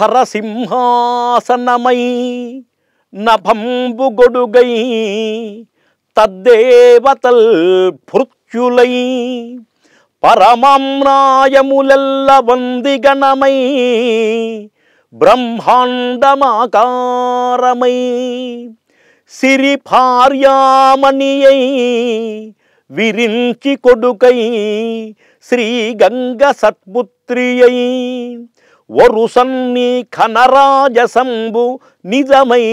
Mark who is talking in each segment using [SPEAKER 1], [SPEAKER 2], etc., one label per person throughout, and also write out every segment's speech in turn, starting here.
[SPEAKER 1] ఖరసింహాసనమై నభంబుగొడుగై తద్దేవతల్ భృత్యులై పరమామ్నాయములెల్ల వందిగణమై బ్రహ్మాండమాకారమై సిరి భార్యామణియై విరించి కొడుకై శ్రీగంగ సత్పుత్రియై వరుసన్ని ఖనరాజసంబు నిజమై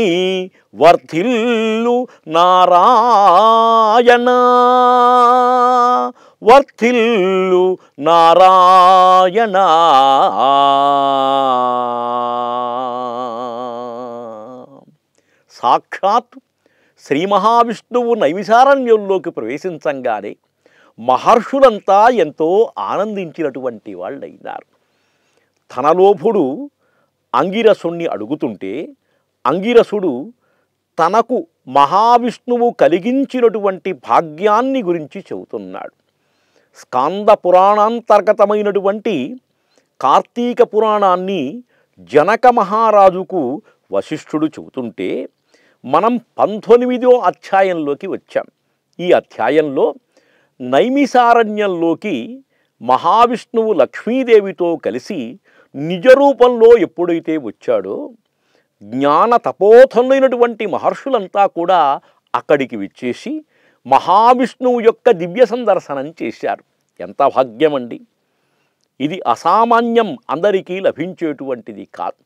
[SPEAKER 1] వర్థిల్లు నారాయణ వర్థిల్లు నారాయణ సాక్షాత్ శ్రీ మహావిష్ణువు నైవిశారణ్యంలోకి ప్రవేశించంగానే మహర్షులంతా ఎంతో ఆనందించినటువంటి అయినారు తన లోభుడు అంగిరసుణ్ణి అడుగుతుంటే అంగిరసుడు తనకు మహావిష్ణువు కలిగించినటువంటి భాగ్యాన్ని గురించి చెబుతున్నాడు స్కాంద పురాణాంతర్గతమైనటువంటి కార్తీక పురాణాన్ని జనక మహారాజుకు వశిష్ఠుడు చెబుతుంటే మనం పంతొమ్మిదో అధ్యాయంలోకి వచ్చాం ఈ అధ్యాయంలో నైమిసారణ్యంలోకి మహావిష్ణువు లక్ష్మీదేవితో కలిసి నిజరూపంలో ఎప్పుడైతే వచ్చాడో జ్ఞాన తపోధనులైనటువంటి మహర్షులంతా కూడా అక్కడికి విచ్చేసి మహావిష్ణువు యొక్క దివ్య సందర్శనం చేశారు ఎంత భాగ్యమండి ఇది అసామాన్యం అందరికీ లభించేటువంటిది కాదు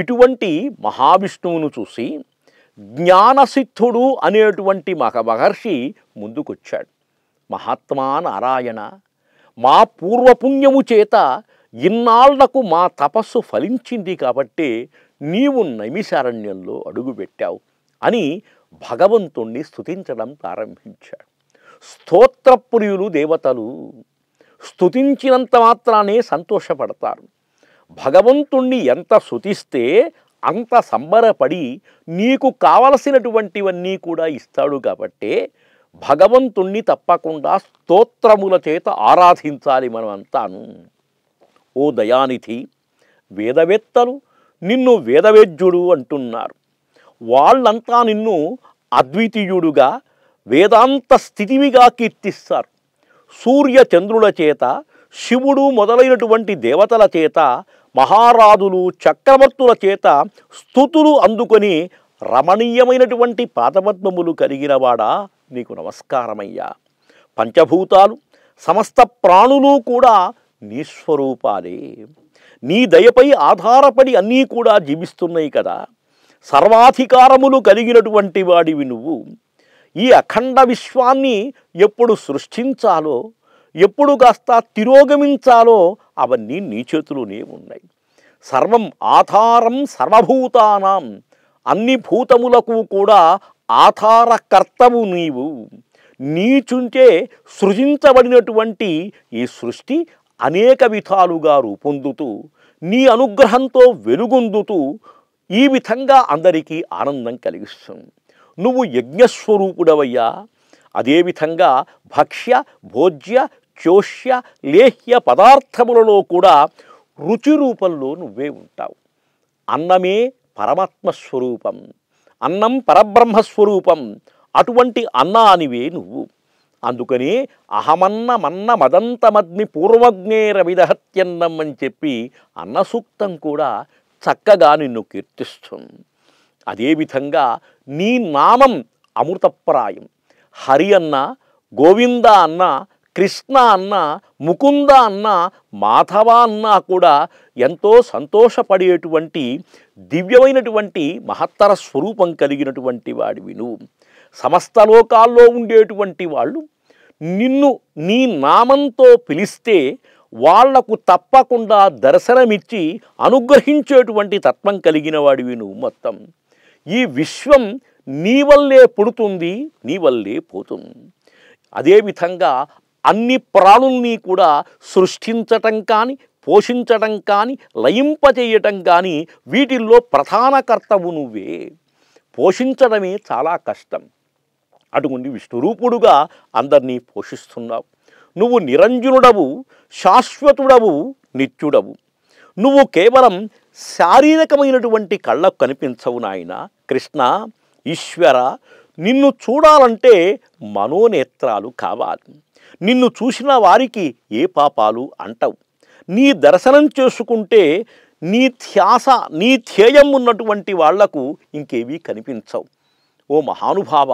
[SPEAKER 1] ఇటువంటి మహావిష్ణువును చూసి జ్ఞానసిద్ధుడు అనేటువంటి మహ మహర్షి ముందుకొచ్చాడు మహాత్మా నారాయణ మా పూర్వపుణ్యము చేత ఇన్నాళ్లకు మా తపస్సు ఫలించింది కాబట్టి నీవు నైమిశారణ్యంలో అడుగుపెట్టావు అని భగవంతుణ్ణి స్థుతించడం ప్రారంభించాడు స్తోత్రప్రియులు దేవతలు స్థుతించినంత మాత్రానే సంతోషపడతారు భగవంతుణ్ణి ఎంత శుతిస్తే అంత సంబరపడి నీకు కావలసినటువంటివన్నీ కూడా ఇస్తాడు కాబట్టే భగవంతుణ్ణి తప్పకుండా స్తోత్రముల చేత ఆరాధించాలి మనం అంతాను ఓ దయానిధి వేదవేత్తలు నిన్ను వేదవేద్యుడు అంటున్నారు వాళ్ళంతా నిన్ను అద్వితీయుడుగా వేదాంత స్థితివిగా కీర్తిస్తారు సూర్య చంద్రుల చేత శివుడు మొదలైనటువంటి దేవతల చేత మహారాజులు చక్రవర్తుల చేత స్థుతులు అందుకొని రమణీయమైనటువంటి పాదపద్మములు కలిగినవాడా నీకు నమస్కారమయ్యా పంచభూతాలు సమస్త ప్రాణులు కూడా నీ స్వరూపాలే నీ దయపై ఆధారపడి అన్నీ కూడా జీవిస్తున్నాయి కదా సర్వాధికారములు కలిగినటువంటి వాడివి నువ్వు ఈ అఖండ విశ్వాన్ని ఎప్పుడు సృష్టించాలో ఎప్పుడు కాస్త తిరోగమించాలో అవన్నీ నీ చేతిలోనే ఉన్నాయి సర్వం ఆధారం సర్వభూతానాం అన్ని భూతములకు కూడా ఆధారకర్తవు నీవు నీచుంటే సృజించబడినటువంటి ఈ సృష్టి అనేక విధాలుగా రూపొందుతూ నీ అనుగ్రహంతో వెలుగొందుతూ ఈ విధంగా అందరికీ ఆనందం కలిగిస్తుంది నువ్వు యజ్ఞస్వరూపుడవయ్యా అదేవిధంగా భక్ష్య భోజ్య చోష్య లేహ్య పదార్థములలో కూడా రుచి రూపంలో నువ్వే ఉంటావు అన్నమే పరమాత్మస్వరూపం అన్నం పరబ్రహ్మస్వరూపం అటువంటి అన్నానివే నువ్వు అందుకని అహమన్న మన్న పూర్వజ్ఞే రవిదహత్యన్నం అని చెప్పి అన్నసూక్తం కూడా చక్కగా నిన్ను కీర్తిస్తుంది అదేవిధంగా నీ నామం అమృతప్రాయం హరి అన్న గోవింద అన్న కృష్ణ అన్న ముకుంద అన్న మాధవ అన్న కూడా ఎంతో సంతోషపడేటువంటి దివ్యమైనటువంటి మహత్తర స్వరూపం కలిగినటువంటి వాడివి నువ్వు సమస్త లోకాల్లో ఉండేటువంటి వాళ్ళు నిన్ను నీ నామంతో పిలిస్తే వాళ్లకు తప్పకుండా దర్శనమిచ్చి అనుగ్రహించేటువంటి తత్వం కలిగిన వాడివి నువ్వు మొత్తం ఈ విశ్వం నీ వల్లే పుడుతుంది నీ వల్లే పోతుంది అదేవిధంగా అన్ని ప్రాణుల్ని కూడా సృష్టించటం కానీ పోషించటం కానీ లయింపజేయటం కానీ వీటిల్లో ప్రధాన కర్తవు నువ్వే పోషించడమే చాలా కష్టం అటువంటి విష్ణురూపుడుగా అందరినీ పోషిస్తున్నావు నువ్వు నిరంజనుడవు శాశ్వతుడవు నిత్యుడవు నువ్వు కేవలం శారీరకమైనటువంటి కళ్ళకు కనిపించవు నాయన కృష్ణ ఈశ్వర నిన్ను చూడాలంటే మనోనేత్రాలు కావాలి నిన్ను చూసిన వారికి ఏ పాపాలు అంటవు నీ దర్శనం చేసుకుంటే నీ ధ్యాస నీ ధ్యేయం ఉన్నటువంటి వాళ్లకు ఇంకేవీ కనిపించవు ఓ మహానుభావ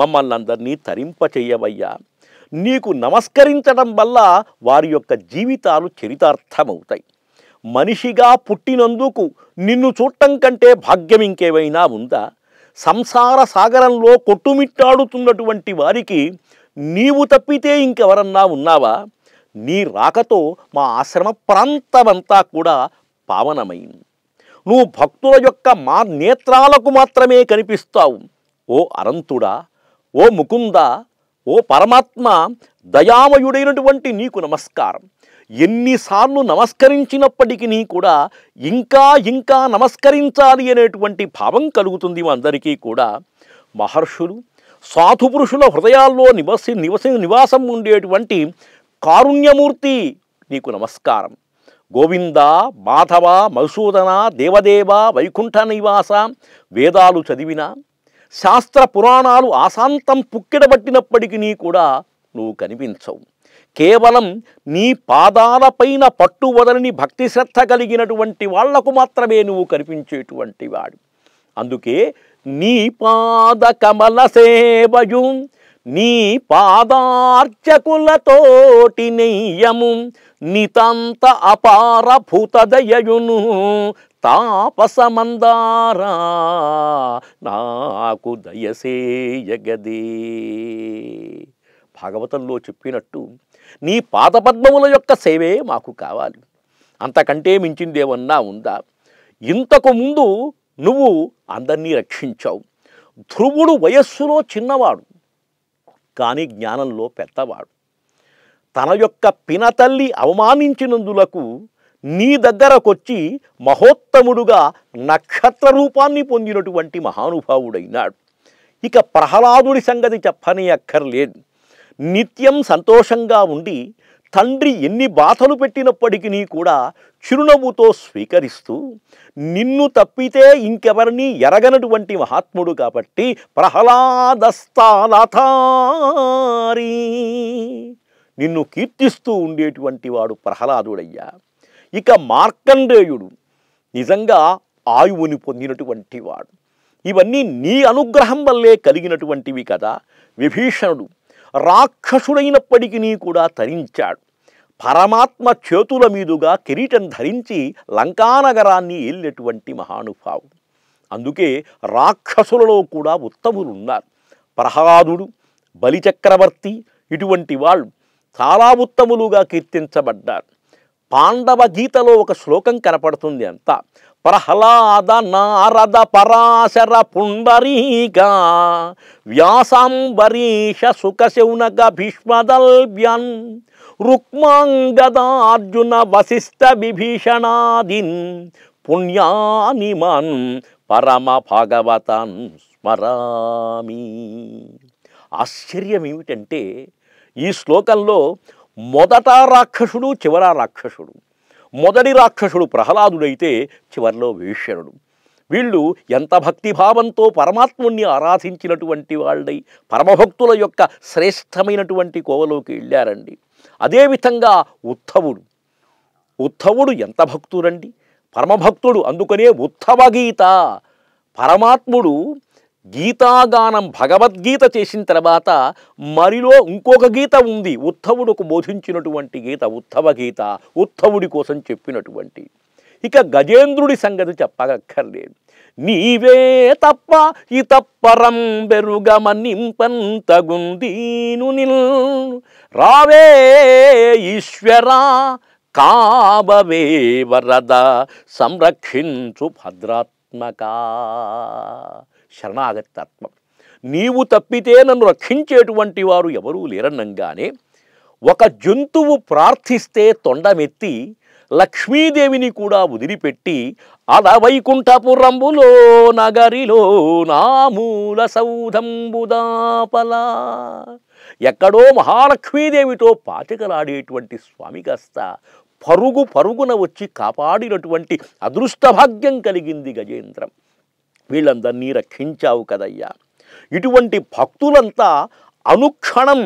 [SPEAKER 1] మమ్మల్ని అందరినీ తరింపచేయవయ్యా నీకు నమస్కరించడం వల్ల వారి యొక్క జీవితాలు చరితార్థమవుతాయి మనిషిగా పుట్టినందుకు నిన్ను చూడటం కంటే భాగ్యం ఇంకేమైనా ఉందా సంసార సాగరంలో కొట్టుమిట్టాడుతున్నటువంటి వారికి నీవు తప్పితే ఇంకెవరన్నా ఉన్నావా నీ రాకతో మా ఆశ్రమ ప్రాంతమంతా కూడా పావనమైంది నువ్వు భక్తుల యొక్క మా నేత్రాలకు మాత్రమే కనిపిస్తావు ఓ అనంతుడా ఓ ముకుంద ఓ పరమాత్మ దయామయుడైనటువంటి నీకు నమస్కారం ఎన్నిసార్లు నమస్కరించినప్పటికీ కూడా ఇంకా ఇంకా నమస్కరించాలి అనేటువంటి భావం కలుగుతుంది అందరికీ కూడా మహర్షులు సాధుపురుషుల హృదయాల్లో నివసి నివసి నివాసం ఉండేటువంటి కారుణ్యమూర్తి నీకు నమస్కారం గోవింద మాధవ మధుసూదన దేవదేవ వైకుంఠ నివాస వేదాలు చదివిన శాస్త్ర పురాణాలు ఆశాంతం పుక్కిడబట్టినప్పటికీ కూడా నువ్వు కనిపించవు కేవలం నీ పాదాలపైన పట్టు వదలని భక్తి శ్రద్ధ కలిగినటువంటి వాళ్లకు మాత్రమే నువ్వు కనిపించేటువంటి వాడు అందుకే నీ పాద కమల సేవయు నీ పాదార్చకులతోటి నెయ్యము నితంత అపారభూతదయయును తాపసమందారా నాకు దయసేయగది భాగవతంలో చెప్పినట్టు నీ పాదపద్మముల యొక్క సేవే మాకు కావాలి అంతకంటే మించిందేమన్నా ఉందా ఇంతకు ముందు నువ్వు అందరినీ రక్షించావు ధ్రువుడు వయస్సులో చిన్నవాడు కానీ జ్ఞానంలో పెద్దవాడు తన యొక్క పినతల్లి అవమానించినందులకు నీ దగ్గరకొచ్చి మహోత్తముడుగా నక్షత్ర రూపాన్ని పొందినటువంటి మహానుభావుడైనాడు ఇక ప్రహ్లాదుడి సంగతి చెప్పని అక్కర్లేదు నిత్యం సంతోషంగా ఉండి తండ్రి ఎన్ని బాధలు పెట్టినప్పటికీ కూడా చిరునవ్వుతో స్వీకరిస్తూ నిన్ను తప్పితే ఇంకెవరిని ఎరగనటువంటి మహాత్ముడు కాబట్టి ప్రహ్లాదస్తాలథారీ నిన్ను కీర్తిస్తూ ఉండేటువంటి వాడు ప్రహ్లాదుడయ్యా ఇక మార్కండేయుడు నిజంగా ఆయువుని పొందినటువంటి వాడు ఇవన్నీ నీ అనుగ్రహం వల్లే కలిగినటువంటివి కదా విభీషణుడు రాక్షసుడైనప్పటికీ కూడా తరించాడు పరమాత్మ చేతుల మీదుగా కిరీటం ధరించి లంకానగరాన్ని ఏలినటువంటి మహానుభావుడు అందుకే రాక్షసులలో కూడా ఉత్తములు ఉన్నారు ప్రహ్లాదుడు బలిచక్రవర్తి ఇటువంటి వాళ్ళు చాలా ఉత్తములుగా కీర్తించబడ్డారు పాండవ గీతలో ఒక శ్లోకం కనపడుతుంది అంత ప్రహ్లాద నారద పరాశర పుండరీగా వ్యాసాంబరీష సుఖశౌనక భీష్మదల్వ్యన్ రుక్మాంగదార్జున వశిష్ఠ విభీషణాదిన్ పుణ్యానిమన్ పరమ భాగవతాన్ స్మరామి ఆశ్చర్యం ఏమిటంటే ఈ శ్లోకంలో మొదట రాక్షసుడు చివర రాక్షసుడు మొదటి రాక్షసుడు ప్రహ్లాదుడైతే చివరిలో భీష్ణుడు వీళ్ళు ఎంత భక్తిభావంతో పరమాత్ముణ్ణి ఆరాధించినటువంటి వాళ్ళై పరమభక్తుల యొక్క శ్రేష్టమైనటువంటి కోవలోకి వెళ్ళారండి అదేవిధంగా ఉత్తవుడు ఉత్తవుడు ఎంత భక్తుడండి పరమభక్తుడు అందుకనే ఉత్తవ గీత పరమాత్ముడు గీతాగానం భగవద్గీత చేసిన తర్వాత మరిలో ఇంకొక గీత ఉంది ఉత్తవుడుకు బోధించినటువంటి గీత ఉత్తవ గీత ఉత్తవుడి కోసం చెప్పినటువంటి ఇక గజేంద్రుడి సంగతి చెప్పగక్కర్లేదు నీవే తప్ప ఈ తప్పరం బెరుగమనింపంతగుందీను నిల్ రావే ఈశ్వరా కాబవే వరద సంరక్షించు భద్రాత్మక శరణాగతితత్వం నీవు తప్పితే నన్ను రక్షించేటువంటి వారు ఎవరూ లేరనంగానే ఒక జంతువు ప్రార్థిస్తే తొండమెత్తి లక్ష్మీదేవిని కూడా వదిలిపెట్టి అద వైకుంఠపురంబులో నగరిలో నామూల సౌధంబుదాపల ఎక్కడో మహాలక్ష్మీదేవితో పాచకలాడేటువంటి స్వామి కాస్త పరుగు పరుగున వచ్చి కాపాడినటువంటి అదృష్టభాగ్యం కలిగింది గజేంద్రం వీళ్ళందరినీ రక్షించావు కదయ్యా ఇటువంటి భక్తులంతా అనుక్షణం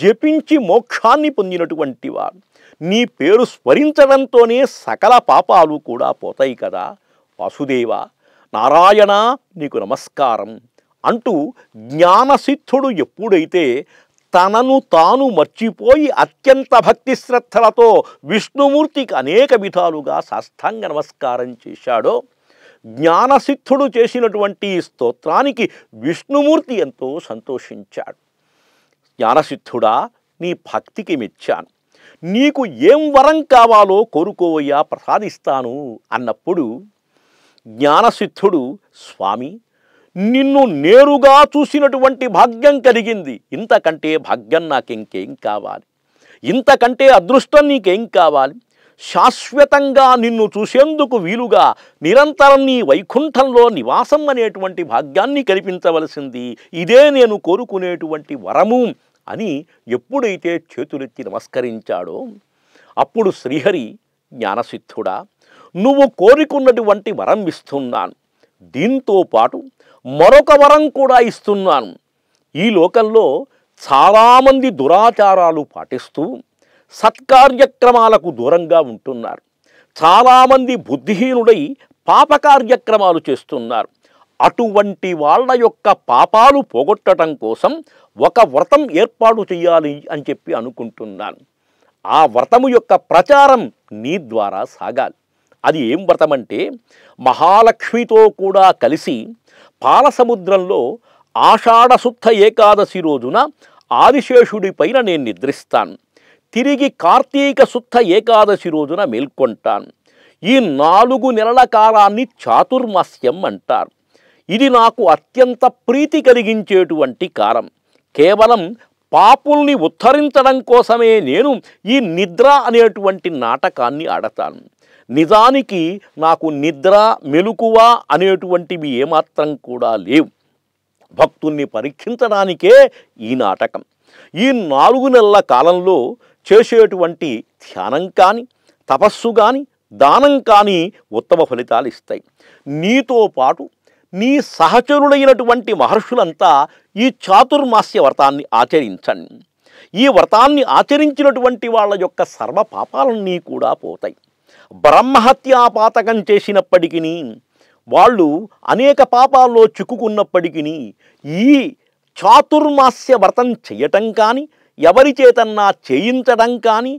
[SPEAKER 1] జపించి మోక్షాన్ని పొందినటువంటి వారు నీ పేరు స్మరించడంతోనే సకల పాపాలు కూడా పోతాయి కదా వాసుదేవ నారాయణ నీకు నమస్కారం అంటూ జ్ఞానసిద్ధుడు ఎప్పుడైతే తనను తాను మర్చిపోయి అత్యంత భక్తి శ్రద్ధలతో విష్ణుమూర్తికి అనేక విధాలుగా సాష్టాంగ నమస్కారం చేశాడో జ్ఞానసిద్ధుడు చేసినటువంటి స్తోత్రానికి విష్ణుమూర్తి ఎంతో సంతోషించాడు జ్ఞానసిద్ధుడా నీ భక్తికి మెచ్చాను నీకు ఏం వరం కావాలో కోరుకోవయ్యా ప్రసాదిస్తాను అన్నప్పుడు జ్ఞానసిద్ధుడు స్వామి నిన్ను నేరుగా చూసినటువంటి భాగ్యం కలిగింది ఇంతకంటే భాగ్యం నాకింకేం కావాలి ఇంతకంటే అదృష్టం నీకేం కావాలి శాశ్వతంగా నిన్ను చూసేందుకు వీలుగా నిరంతరం నీ వైకుంఠంలో నివాసం అనేటువంటి భాగ్యాన్ని కల్పించవలసింది ఇదే నేను కోరుకునేటువంటి వరము అని ఎప్పుడైతే చేతులెత్తి నమస్కరించాడో అప్పుడు శ్రీహరి జ్ఞానసిద్ధుడా నువ్వు కోరుకున్నటువంటి వరం ఇస్తున్నాను దీంతో పాటు మరొక వరం కూడా ఇస్తున్నాను ఈ లోకంలో చాలామంది దురాచారాలు పాటిస్తూ సత్కార్యక్రమాలకు దూరంగా ఉంటున్నారు చాలామంది బుద్ధిహీనుడై పాప కార్యక్రమాలు చేస్తున్నారు అటువంటి వాళ్ళ యొక్క పాపాలు పోగొట్టడం కోసం ఒక వ్రతం ఏర్పాటు చేయాలి అని చెప్పి అనుకుంటున్నాను ఆ వ్రతము యొక్క ప్రచారం నీ ద్వారా సాగాలి అది ఏం వ్రతం అంటే మహాలక్ష్మితో కూడా కలిసి పాలసముద్రంలో ఆషాఢశుద్ధ ఏకాదశి రోజున ఆదిశేషుడి పైన నేను నిద్రిస్తాను తిరిగి కార్తీక శుద్ధ ఏకాదశి రోజున మేల్కొంటాను ఈ నాలుగు నెలల కాలాన్ని చాతుర్మాస్యం అంటారు ఇది నాకు అత్యంత ప్రీతి కలిగించేటువంటి కాలం కేవలం పాపుల్ని ఉద్ధరించడం కోసమే నేను ఈ నిద్ర అనేటువంటి నాటకాన్ని ఆడతాను నిజానికి నాకు నిద్ర మెలుకువ అనేటువంటివి ఏమాత్రం కూడా లేవు భక్తుల్ని పరీక్షించడానికే ఈ నాటకం ఈ నాలుగు నెలల కాలంలో చేసేటువంటి ధ్యానం కానీ తపస్సు కానీ దానం కానీ ఉత్తమ ఫలితాలు ఇస్తాయి నీతో పాటు నీ సహచరుడైనటువంటి మహర్షులంతా ఈ చాతుర్మాస్య వ్రతాన్ని ఆచరించండి ఈ వ్రతాన్ని ఆచరించినటువంటి వాళ్ళ యొక్క సర్వ పాపాలన్నీ కూడా పోతాయి బ్రహ్మహత్యాపాతకం చేసినప్పటికీ వాళ్ళు అనేక పాపాల్లో చిక్కుకున్నప్పటికీ ఈ చాతుర్మాస్య వ్రతం చేయటం కానీ ఎవరి చేతన్నా చేయించడం కానీ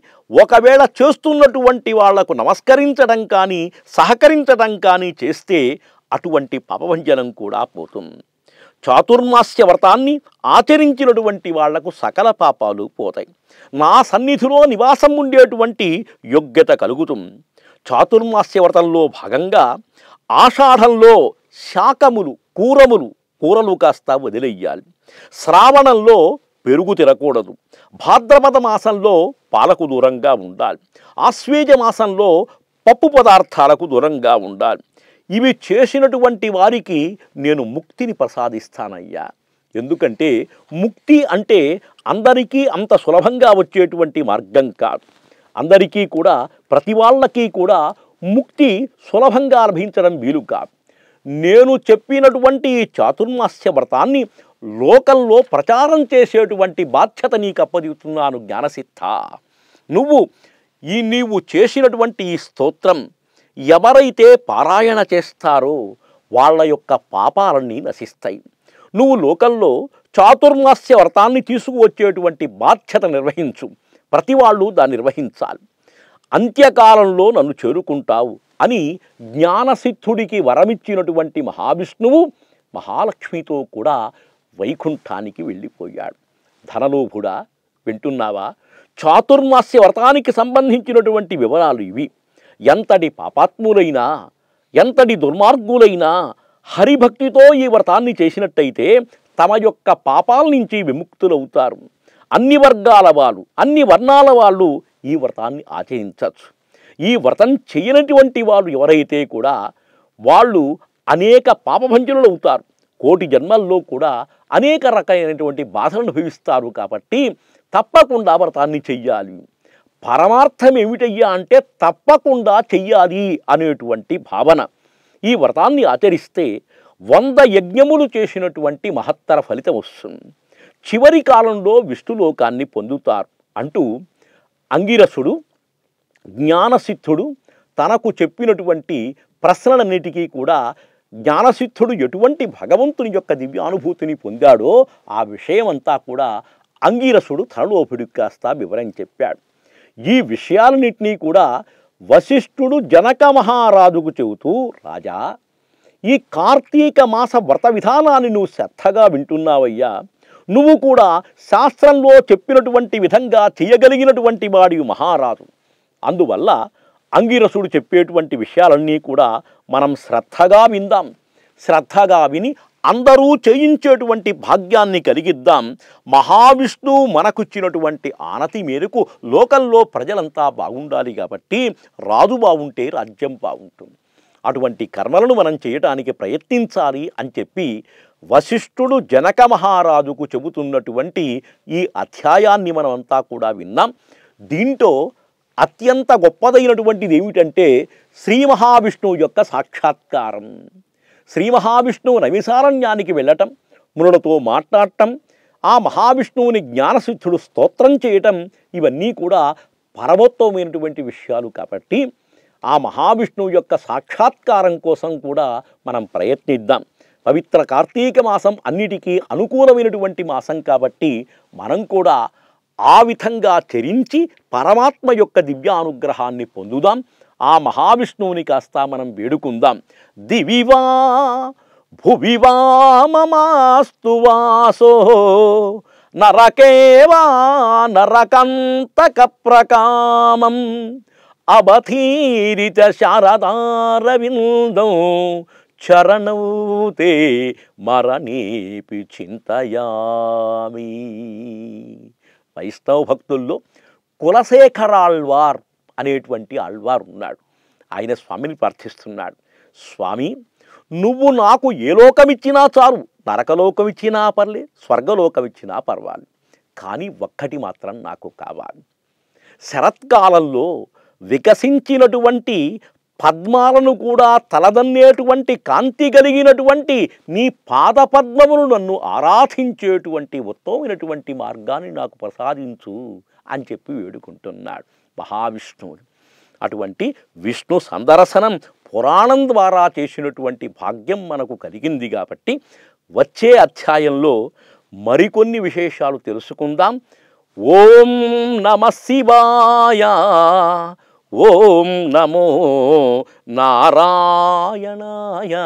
[SPEAKER 1] ఒకవేళ చేస్తున్నటువంటి వాళ్లకు నమస్కరించడం కానీ సహకరించడం కానీ చేస్తే అటువంటి పాపభంజనం కూడా పోతుంది చాతుర్మాస్య వ్రతాన్ని ఆచరించినటువంటి వాళ్లకు సకల పాపాలు పోతాయి నా సన్నిధిలో నివాసం ఉండేటువంటి యోగ్యత కలుగుతుంది చాతుర్మాస్య వ్రతంలో భాగంగా ఆషాఢంలో శాకములు కూరములు కూరలు కాస్త వదిలేయాలి శ్రావణంలో పెరుగు తినకూడదు భాద్రపద మాసంలో పాలకు దూరంగా ఉండాలి ఆశ్వేజ మాసంలో పప్పు పదార్థాలకు దూరంగా ఉండాలి ఇవి చేసినటువంటి వారికి నేను ముక్తిని ప్రసాదిస్తానయ్యా ఎందుకంటే ముక్తి అంటే అందరికీ అంత సులభంగా వచ్చేటువంటి మార్గం కాదు అందరికీ కూడా ప్రతి వాళ్ళకి కూడా ముక్తి సులభంగా అర్భించడం వీలు కాదు నేను చెప్పినటువంటి చాతుర్మాస్య వ్రతాన్ని లోకల్లో ప్రచారం చేసేటువంటి బాధ్యత నీకు అప్పదిస్తున్నాను జ్ఞానసిద్ధ నువ్వు ఈ నీవు చేసినటువంటి ఈ స్తోత్రం ఎవరైతే పారాయణ చేస్తారో వాళ్ళ యొక్క పాపాలన్నీ నశిస్తాయి నువ్వు లోకల్లో చాతుర్మాస్య వ్రతాన్ని తీసుకువచ్చేటువంటి బాధ్యత నిర్వహించు ప్రతి వాళ్ళు దాన్ని నిర్వహించాలి అంత్యకాలంలో నన్ను చేరుకుంటావు అని జ్ఞానసిద్ధుడికి వరమిచ్చినటువంటి మహావిష్ణువు మహాలక్ష్మితో కూడా వైకుంఠానికి వెళ్ళిపోయాడు ధనలోభుడా వింటున్నావా చాతుర్మాస్య వ్రతానికి సంబంధించినటువంటి వివరాలు ఇవి ఎంతటి పాపాత్ములైనా ఎంతటి దుర్మార్గులైనా హరిభక్తితో ఈ వ్రతాన్ని చేసినట్టయితే తమ యొక్క పాపాల నుంచి విముక్తులవుతారు అన్ని వర్గాల వాళ్ళు అన్ని వర్ణాల వాళ్ళు ఈ వ్రతాన్ని ఆచరించవచ్చు ఈ వ్రతం చేయనటువంటి వాళ్ళు ఎవరైతే కూడా వాళ్ళు అనేక పాపభంజనులు అవుతారు కోటి జన్మల్లో కూడా అనేక రకమైనటువంటి బాధలను అనుభవిస్తారు కాబట్టి తప్పకుండా వ్రతాన్ని చెయ్యాలి పరమార్థం ఏమిటయ్యా అంటే తప్పకుండా చెయ్యాలి అనేటువంటి భావన ఈ వ్రతాన్ని ఆచరిస్తే వంద యజ్ఞములు చేసినటువంటి మహత్తర ఫలితం వస్తుంది చివరి కాలంలో విష్ణులోకాన్ని పొందుతారు అంటూ అంగిరసుడు జ్ఞానసిద్ధుడు తనకు చెప్పినటువంటి ప్రశ్నలన్నిటికీ కూడా జ్ఞానసిద్ధుడు ఎటువంటి భగవంతుని యొక్క దివ్యానుభూతిని పొందాడో ఆ విషయమంతా కూడా అంగీరసుడు తనలో పిడుక్కాస్తా వివరం చెప్పాడు ఈ విషయాలన్నింటినీ కూడా వశిష్ఠుడు జనక మహారాజుకు చెబుతూ రాజా ఈ కార్తీక మాస వ్రత విధానాన్ని నువ్వు శ్రద్ధగా వింటున్నావయ్యా నువ్వు కూడా శాస్త్రంలో చెప్పినటువంటి విధంగా చేయగలిగినటువంటి వాడి మహారాజు అందువల్ల అంగిరసుడు చెప్పేటువంటి విషయాలన్నీ కూడా మనం శ్రద్ధగా విందాం శ్రద్ధగా విని అందరూ చేయించేటువంటి భాగ్యాన్ని కలిగిద్దాం మహావిష్ణువు మనకుచ్చినటువంటి ఆనతి మేరకు లోకల్లో ప్రజలంతా బాగుండాలి కాబట్టి రాజు బాగుంటే రాజ్యం బాగుంటుంది అటువంటి కర్మలను మనం చేయటానికి ప్రయత్నించాలి అని చెప్పి వశిష్ఠుడు జనక మహారాజుకు చెబుతున్నటువంటి ఈ అధ్యాయాన్ని మనమంతా కూడా విన్నాం దీంట్లో అత్యంత గొప్పదైనటువంటిది ఏమిటంటే శ్రీ మహావిష్ణువు యొక్క సాక్షాత్కారం శ్రీ మహావిష్ణువు నవిసారణ్యానికి వెళ్ళటం మునులతో మాట్లాడటం ఆ మహావిష్ణువుని జ్ఞానసిద్ధుడు స్తోత్రం చేయటం ఇవన్నీ కూడా పరమోత్తమైనటువంటి విషయాలు కాబట్టి ఆ మహావిష్ణువు యొక్క సాక్షాత్కారం కోసం కూడా మనం ప్రయత్నిద్దాం పవిత్ర కార్తీక మాసం అన్నిటికీ అనుకూలమైనటువంటి మాసం కాబట్టి మనం కూడా ఆ విధంగా చరించి పరమాత్మ యొక్క దివ్యానుగ్రహాన్ని పొందుదాం ఆ మహావిష్ణువుని కాస్త మనం వేడుకుందాం దివివా భువివా మమాస్తు వాసో నరకేవా నరకంతక ప్రకామం అవధీరిత శారదారవిందో చరణౌతే మరణీపి చింతయామి వైష్ణవ భక్తుల్లో కులశేఖర ఆళ్వార్ అనేటువంటి ఆళ్వార్ ఉన్నాడు ఆయన స్వామిని ప్రార్థిస్తున్నాడు స్వామి నువ్వు నాకు ఏ లోకమిచ్చినా చాలు నరకలోకమిచ్చినా పర్లే స్వర్గలోకమిచ్చినా పర్వాలి కానీ ఒక్కటి మాత్రం నాకు కావాలి శరత్కాలంలో వికసించినటువంటి పద్మాలను కూడా తలదన్నేటువంటి కాంతి కలిగినటువంటి నీ పాదపద్మమును నన్ను ఆరాధించేటువంటి ఉత్తమైనటువంటి మార్గాన్ని నాకు ప్రసాదించు అని చెప్పి వేడుకుంటున్నాడు మహావిష్ణువుడు అటువంటి విష్ణు సందర్శనం పురాణం ద్వారా చేసినటువంటి భాగ్యం మనకు కలిగింది కాబట్టి వచ్చే అధ్యాయంలో మరికొన్ని విశేషాలు తెలుసుకుందాం ఓం నమ శివాయ ఓం నమో నారాయణాయ